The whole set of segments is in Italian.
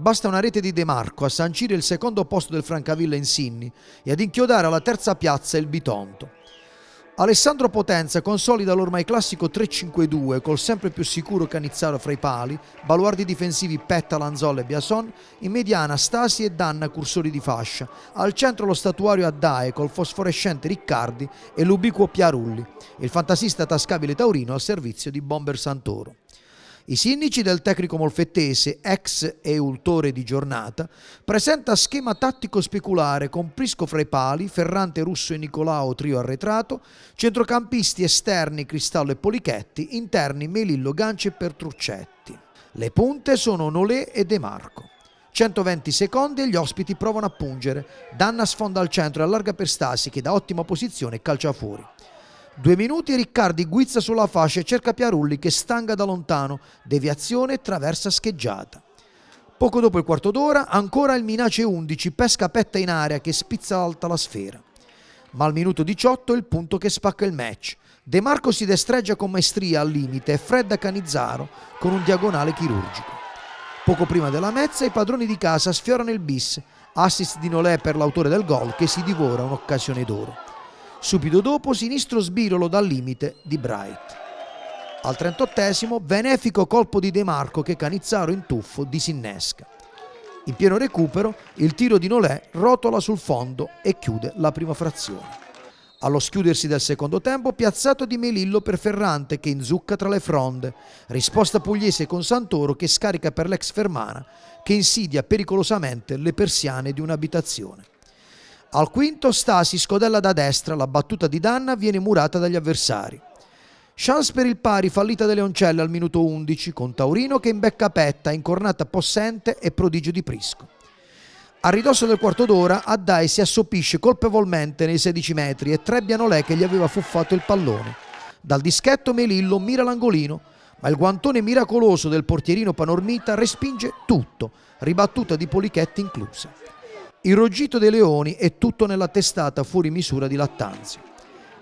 Basta una rete di De Marco a sancire il secondo posto del Francavilla in Sinni e ad inchiodare alla terza piazza il Bitonto. Alessandro Potenza consolida l'ormai classico 3-5-2 col sempre più sicuro Canizzaro fra i pali, baluardi difensivi Petta, Lanzolla e Biason, in mediana Stasi e Danna cursori di fascia, al centro lo statuario Addae col fosforescente Riccardi e l'ubiquo Piarulli, il fantasista tascabile taurino al servizio di Bomber Santoro. I sindici del tecnico molfettese, ex eultore di giornata, presenta schema tattico speculare con Prisco fra i pali, Ferrante Russo e Nicolao trio arretrato, centrocampisti esterni Cristallo e Polichetti, interni Melillo Ganci e Pertruccetti. Le punte sono Nolé e De Marco. 120 secondi e gli ospiti provano a pungere. Danna sfonda al centro e allarga per Stasi che da ottima posizione calcia fuori. Due minuti Riccardi guizza sulla fascia e cerca Piarulli che stanga da lontano, deviazione e traversa scheggiata. Poco dopo il quarto d'ora ancora il Minace 11 pesca petta in area che spizza alta la sfera. Ma al minuto 18 il punto che spacca il match. De Marco si destreggia con maestria al limite e fredda Canizzaro con un diagonale chirurgico. Poco prima della mezza i padroni di casa sfiorano il bis, assist di Nolè per l'autore del gol che si divora un'occasione d'oro. Subito dopo sinistro sbirolo dal limite di Bright. Al 38 benefico colpo di De Marco che Canizzaro in tuffo disinnesca. In pieno recupero il tiro di Nolè rotola sul fondo e chiude la prima frazione. Allo schiudersi del secondo tempo, piazzato di Melillo per Ferrante che inzucca tra le fronde. Risposta pugliese con Santoro che scarica per l'ex Fermana che insidia pericolosamente le persiane di un'abitazione. Al quinto Stasi scodella da destra, la battuta di Danna viene murata dagli avversari. Chance per il pari fallita da Leoncella al minuto 11 con Taurino che imbecca Petta, incornata possente e prodigio di Prisco. A ridosso del quarto d'ora Addai si assopisce colpevolmente nei 16 metri e Trebbiano Trebbianolè che gli aveva fuffato il pallone. Dal dischetto Melillo mira l'angolino, ma il guantone miracoloso del portierino Panormita respinge tutto, ribattuta di Polichetti inclusa. Il ruggito dei leoni è tutto nella testata fuori misura di Lattanzio.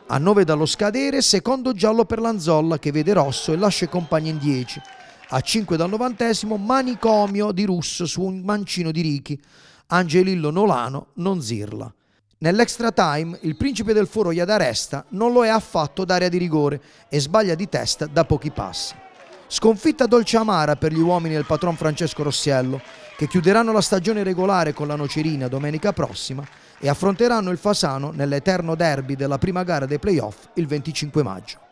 A 9 dallo scadere, secondo giallo per Lanzolla che vede rosso e lascia i compagni in 10. A 5 dal novantesimo, manicomio di Russo su un mancino di Ricchi. Angelillo Nolano non zirla. Nell'extra time il principe del foro Iadaresta non lo è affatto d'area di rigore e sbaglia di testa da pochi passi. Sconfitta dolce amara per gli uomini del patron Francesco Rossiello, che chiuderanno la stagione regolare con la Nocerina domenica prossima e affronteranno il Fasano nell'eterno derby della prima gara dei playoff il 25 maggio.